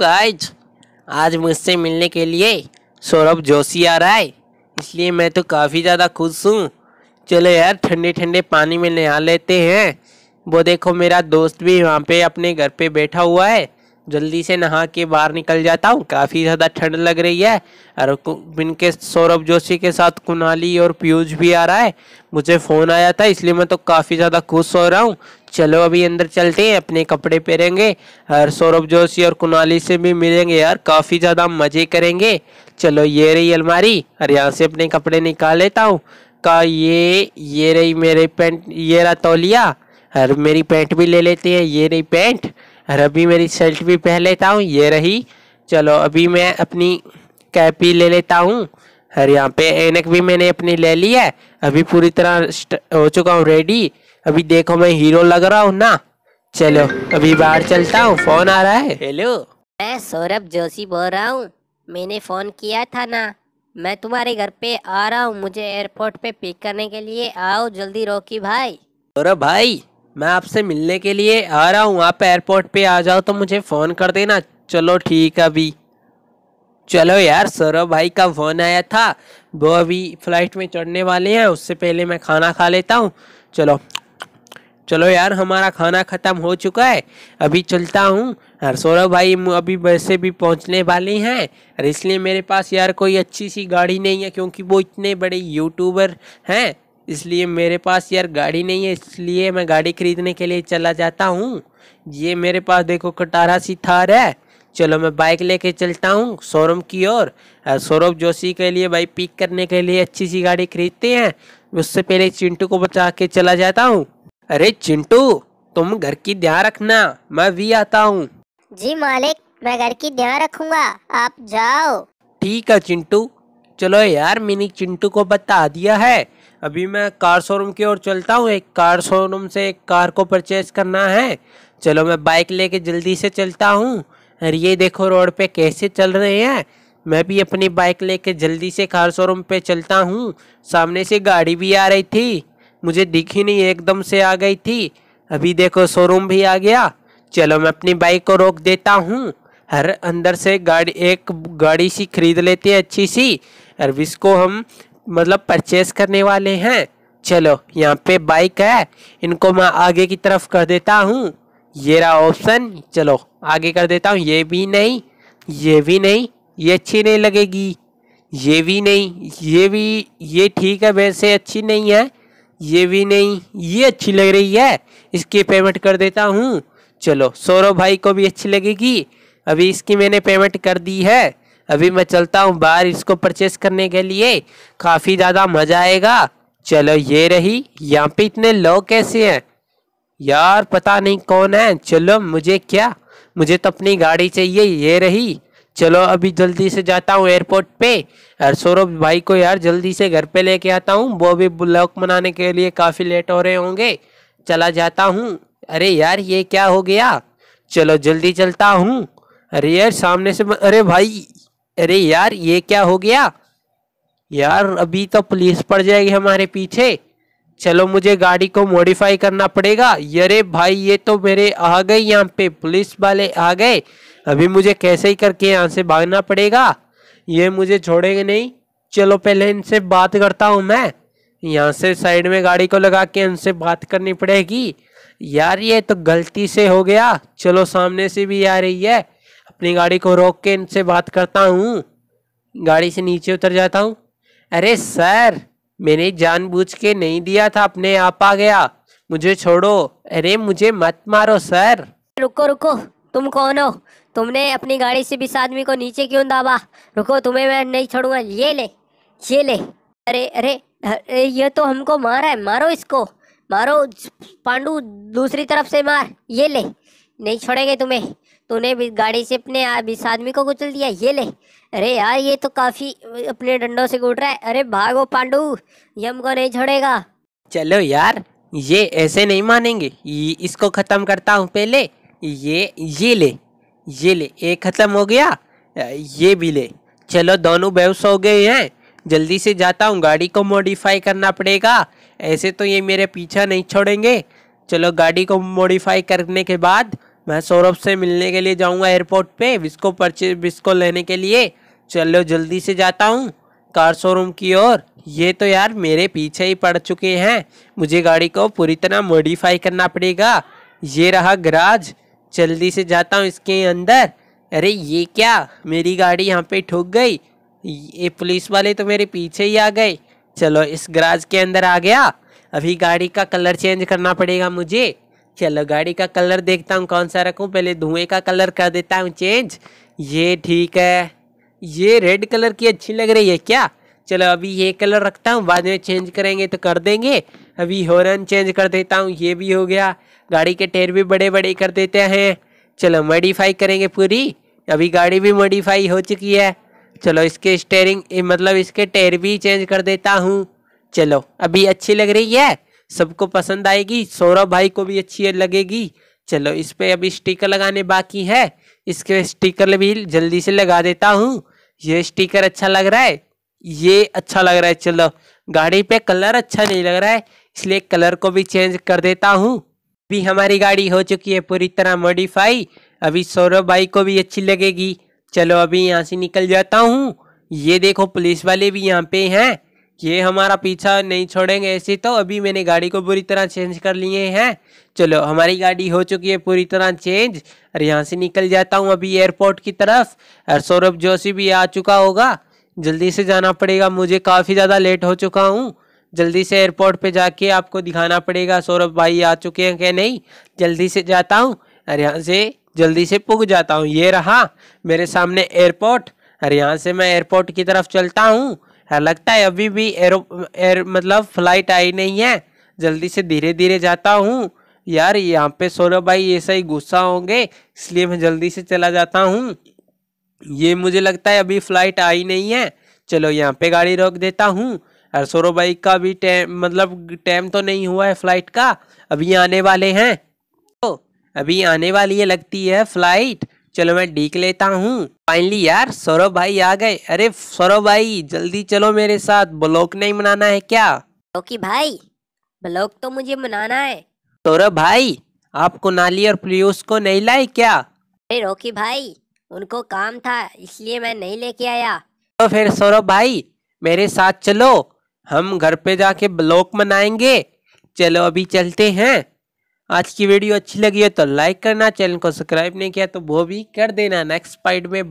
guys आज मुझसे मिलने के लिए सौरभ जोशी आ रहा है इसलिए मैं तो काफ़ी ज़्यादा खुश हूँ चलो यार ठंडे ठंडे पानी में नहा लेते हैं वो देखो मेरा दोस्त भी वहाँ पे अपने घर पे बैठा हुआ है जल्दी से नहा के बाहर निकल जाता हूँ काफ़ी ज़्यादा ठंड लग रही है और इनके सौरभ जोशी के साथ कुनाली और पीयूष भी आ रहा है मुझे फ़ोन आया था इसलिए मैं तो काफ़ी ज़्यादा खुश हो रहा हूँ चलो अभी अंदर चलते हैं अपने कपड़े पहनेंगे और सौरभ जोशी और कुनाली से भी मिलेंगे यार काफ़ी ज़्यादा मज़े करेंगे चलो ये रही अलमारी और यहाँ से अपने कपड़े निकाल लेता हूँ का ये ये रही मेरे पेंट ये रहा तौलिया और मेरी पैंट भी ले लेते हैं ये रही पैंट और अभी मेरी शर्ट भी पहन लेता हूँ ये रही चलो अभी मैं अपनी कैप भी ले लेता हूँ और यहाँ पे एनक भी मैंने अपनी ले ली है अभी पूरी तरह हो चुका हूँ रेडी अभी देखो मैं हीरो लग रहा हूँ ना चलो अभी बाहर चलता हूँ फोन आ रहा है हेलो मैं सौरभ जोशी बोल रहा हूँ मैंने फ़ोन किया था ना मैं तुम्हारे घर पे आ रहा हूँ मुझे एयरपोर्ट पे पिक करने के लिए आओ जल्दी रोकी भाई सौरभ भाई मैं आपसे मिलने के लिए आ रहा हूँ आप एयरपोर्ट पे आ जाओ तो मुझे फ़ोन कर देना चलो ठीक है अभी चलो यार सौरभ भाई का फ़ोन आया था वो अभी फ़्लाइट में चढ़ने वाले हैं उससे पहले मैं खाना खा लेता हूँ चलो चलो यार हमारा खाना ख़त्म हो चुका है अभी चलता हूँ यार सौरभ भाई अभी वैसे भी पहुँचने वाले हैं और इसलिए मेरे पास यार कोई अच्छी सी गाड़ी नहीं है क्योंकि वो इतने बड़े यूट्यूबर हैं इसलिए मेरे पास यार गाड़ी नहीं है इसलिए मैं गाड़ी खरीदने के लिए चला जाता हूँ ये मेरे पास देखो कटारा सी थार है चलो मैं बाइक लेके चलता हूँ सौरभ की ओर सौरभ जोशी के लिए भाई पिक करने के लिए अच्छी सी गाड़ी खरीदते हैं उससे पहले चिंटू को बचा के चला जाता हूँ अरे चिंटू तुम घर की ध्यान रखना मैं भी आता हूँ जी मालिक मैं घर की ध्यान रखूंगा आप जाओ ठीक है चिंटू चलो यार मैंने चिंटू को बता दिया है अभी मैं कार शोरूम की ओर चलता हूँ एक कार शोरूम से एक कार को परचेज करना है चलो मैं बाइक लेके जल्दी से चलता हूँ और ये देखो रोड पे कैसे चल रहे हैं मैं भी अपनी बाइक लेके जल्दी से कार शोरूम पे चलता हूँ सामने से गाड़ी भी आ रही थी मुझे दिखी नहीं एकदम से आ गई थी अभी देखो शोरूम भी आ गया चलो मैं अपनी बाइक को रोक देता हूँ हर अंदर से गाड़ी एक गाड़ी सी खरीद लेते हैं अच्छी सी और इसको हम मतलब परचेस करने वाले हैं चलो यहाँ पे बाइक है इनको मैं आगे की तरफ कर देता हूँ ये रहा ऑप्शन चलो आगे कर देता हूँ ये भी नहीं ये भी नहीं ये अच्छी नहीं लगेगी ये भी नहीं ये भी ये ठीक है वैसे अच्छी नहीं है ये भी नहीं ये अच्छी लग रही है इसकी पेमेंट कर देता हूँ चलो सौरभ भाई को भी अच्छी लगेगी अभी इसकी मैंने पेमेंट कर दी है अभी मैं चलता हूँ बाहर इसको परचेस करने के लिए काफ़ी ज़्यादा मज़ा आएगा चलो ये रही यहाँ पे इतने लोग कैसे हैं यार पता नहीं कौन है चलो मुझे क्या मुझे तो अपनी गाड़ी चाहिए ये रही चलो अभी जल्दी से जाता हूँ एयरपोर्ट पे और सौरभ भाई को यार जल्दी से घर पे लेके आता हूँ वो भी ब्लॉक मनाने के लिए काफ़ी लेट हो रहे होंगे चला जाता हूँ अरे यार ये क्या हो गया चलो जल्दी चलता हूँ अरे यार सामने से अरे भाई अरे यार ये क्या हो गया यार अभी तो पुलिस पड़ जाएगी हमारे पीछे चलो मुझे गाड़ी को मॉडिफाई करना पड़ेगा अरे भाई ये तो मेरे आ गए यहाँ पे पुलिस वाले आ गए अभी मुझे कैसे ही करके यहाँ से भागना पड़ेगा ये मुझे छोड़ेंगे नहीं चलो पहले इनसे बात करता हूँ मैं यहाँ से साइड में गाड़ी को लगा के इनसे बात करनी पड़ेगी यार ये तो गलती से हो गया चलो सामने से भी आ रही है अपनी गाड़ी को रोक के इनसे बात करता हूँ गाड़ी से नीचे उतर जाता हूँ अरे सर मैंने जानबूझ के नहीं दिया था अपने आप आ गया मुझे छोड़ो अरे मुझे मत मारो सर रुको रुको तुम कौन हो तुमने अपनी गाड़ी से इस आदमी को नीचे क्यों दाबा रुको तुम्हें मैं नहीं छोड़ूंगा ये ले ये ले अरे अरे अरे ये तो हमको मारा है मारो इसको मारो पांडू दूसरी तरफ से मार ये ले नहीं छोड़ेंगे तुम्हें तूने भी गाड़ी से अपने इस आदमी को कुचल दिया ये ले अरे यार ये तो काफ़ी अपने डंडों से घुट रहा है अरे भागो पांडू ये हमको नहीं छोड़ेगा चलो यार ये ऐसे नहीं मानेंगे इसको ख़त्म करता हूँ पहले ये ये ले ये ले एक ख़त्म हो गया ये भी ले चलो दोनों बेवस हो गए हैं जल्दी से जाता हूँ गाड़ी को मॉडिफाई करना पड़ेगा ऐसे तो ये मेरे पीछा नहीं छोड़ेंगे चलो गाड़ी को मॉडिफाई करने के बाद मैं सौरभ से मिलने के लिए जाऊंगा एयरपोर्ट पे विस्को परचे विस्को लेने के लिए चलो जल्दी से जाता हूँ कार शोरूम की ओर ये तो यार मेरे पीछे ही पड़ चुके हैं मुझे गाड़ी को पूरी तरह मॉडिफाई करना पड़ेगा ये रहा गराज जल्दी से जाता हूँ इसके अंदर अरे ये क्या मेरी गाड़ी यहाँ पे ठुक गई ये पुलिस वाले तो मेरे पीछे ही आ गए चलो इस गराज के अंदर आ गया अभी गाड़ी का कलर चेंज करना पड़ेगा मुझे चलो गाड़ी का कलर देखता हूँ कौन सा रखूँ पहले धुएँ का कलर कर देता हूँ चेंज ये ठीक है ये रेड कलर की अच्छी लग रही है क्या चलो अभी ये कलर रखता हूँ बाद में चेंज करेंगे तो कर देंगे अभी हॉर्न चेंज कर देता हूँ ये भी हो गया गाड़ी के टेर भी बड़े बड़े कर देते हैं चलो मॉडिफाई करेंगे पूरी अभी गाड़ी भी मॉडिफाई हो चुकी है चलो इसके स्टेयरिंग मतलब इसके टेर भी चेंज कर देता हूँ चलो अभी अच्छी लग रही है सबको पसंद आएगी सौरभ भाई को भी अच्छी लगेगी चलो इस पर अभी स्टिकर लगाने बाकी है इसके स्टिकर भी जल्दी से लगा देता हूँ ये स्टिकर अच्छा लग रहा है ये अच्छा लग रहा है चलो गाड़ी पे कलर अच्छा नहीं लग रहा है इसलिए कलर को भी चेंज कर देता हूँ अभी हमारी गाड़ी हो चुकी है पूरी तरह मॉडिफाई अभी सौरभ भाई को भी अच्छी लगेगी चलो अभी यहाँ से निकल जाता हूँ ये देखो पुलिस वाले भी यहाँ पे हैं ये हमारा पीछा नहीं छोड़ेंगे ऐसे तो अभी मैंने गाड़ी को बुरी तरह चेंज कर लिए हैं चलो हमारी गाड़ी हो चुकी है पूरी तरह चेंज और यहाँ से निकल जाता हूँ अभी एयरपोर्ट की तरफ और सौरभ जोशी भी आ चुका होगा जल्दी से जाना पड़ेगा मुझे काफ़ी ज़्यादा लेट हो चुका हूँ जल्दी से एयरपोर्ट पर जाके आपको दिखाना पड़ेगा सौरभ भाई आ चुके हैं क्या नहीं जल्दी से जाता हूँ और यहाँ से जल्दी से पुग जाता हूँ ये रहा मेरे सामने एयरपोर्ट और यहाँ से मैं एयरपोर्ट की तरफ चलता हूँ हाँ, लगता है अभी भी एरो एयर मतलब फ्लाइट आई नहीं है जल्दी से धीरे धीरे जाता हूँ यार यहाँ पे सौरभ भाई ऐसा ही गुस्सा होंगे इसलिए मैं जल्दी से चला जाता हूँ ये मुझे लगता है अभी फ्लाइट आई नहीं है चलो यहाँ पे गाड़ी रोक देता हूँ और सौरभ भाई का भी टाइम मतलब टाइम तो नहीं हुआ है फ्लाइट का अभी आने वाले हैं तो अभी आने वाली है लगती है फ्लाइट चलो मैं डीक लेता हूँ फाइनली यार सौरभ भाई आ गए अरे सौरभ भाई जल्दी चलो मेरे साथ ब्लॉक नहीं मनाना है क्या ओके भाई ब्लॉक तो मुझे मनाना है सौरभ भाई आप कुनाली और पीयूष को नहीं लाए क्या अरे रोकी भाई उनको काम था इसलिए मैं नहीं लेके आया तो फिर सौरभ भाई मेरे साथ चलो हम घर पे जाके ब्लॉक मनाएंगे चलो अभी चलते हैं आज की वीडियो अच्छी लगी है तो लाइक करना चैनल को सब्सक्राइब नहीं किया तो वो भी कर देना नेक्स्ट पार्ट में